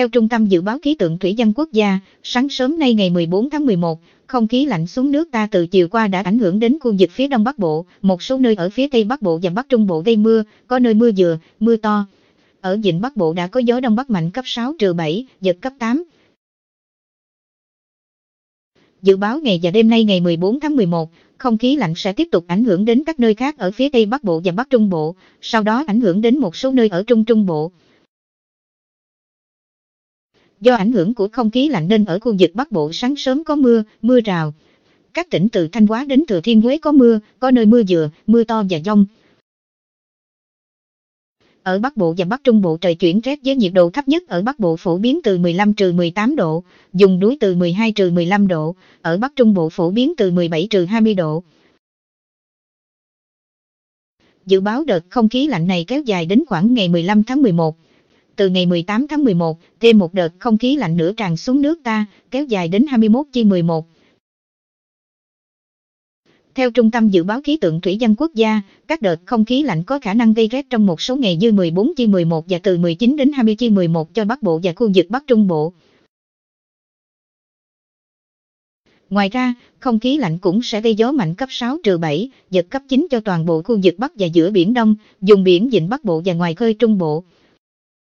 Theo Trung tâm Dự báo Khí tượng Thủy văn Quốc gia, sáng sớm nay ngày 14 tháng 11, không khí lạnh xuống nước ta từ chiều qua đã ảnh hưởng đến khu vực phía Đông Bắc Bộ, một số nơi ở phía Tây Bắc Bộ và Bắc Trung Bộ gây mưa, có nơi mưa vừa, mưa to. Ở Vịnh Bắc Bộ đã có gió Đông Bắc mạnh cấp 6 trừ 7, giật cấp 8. Dự báo ngày và đêm nay ngày 14 tháng 11, không khí lạnh sẽ tiếp tục ảnh hưởng đến các nơi khác ở phía Tây Bắc Bộ và Bắc Trung Bộ, sau đó ảnh hưởng đến một số nơi ở Trung Trung Bộ do ảnh hưởng của không khí lạnh nên ở khu vực Bắc Bộ sáng sớm có mưa, mưa rào. Các tỉnh từ Thanh Hóa đến Thừa Thiên Huế có mưa, có nơi mưa vừa, mưa to và dông. Ở Bắc Bộ và Bắc Trung Bộ trời chuyển rét với nhiệt độ thấp nhất ở Bắc Bộ phổ biến từ 15 trừ 18 độ, vùng núi từ 12 trừ 15 độ, ở Bắc Trung Bộ phổ biến từ 17 trừ 20 độ. Dự báo đợt không khí lạnh này kéo dài đến khoảng ngày 15 tháng 11 từ ngày 18 tháng 11, thêm một đợt không khí lạnh nữa tràn xuống nước ta, kéo dài đến 21 chi 11. Theo Trung tâm Dự báo Khí tượng Thủy văn Quốc gia, các đợt không khí lạnh có khả năng gây rét trong một số ngày dư 14 chi 11 và từ 19 đến 20 chi 11 cho Bắc Bộ và khu vực Bắc Trung Bộ. Ngoài ra, không khí lạnh cũng sẽ gây gió mạnh cấp 6 trừ 7, giật cấp 9 cho toàn bộ khu vực Bắc và giữa Biển Đông, vùng biển vịnh Bắc Bộ và ngoài khơi Trung Bộ.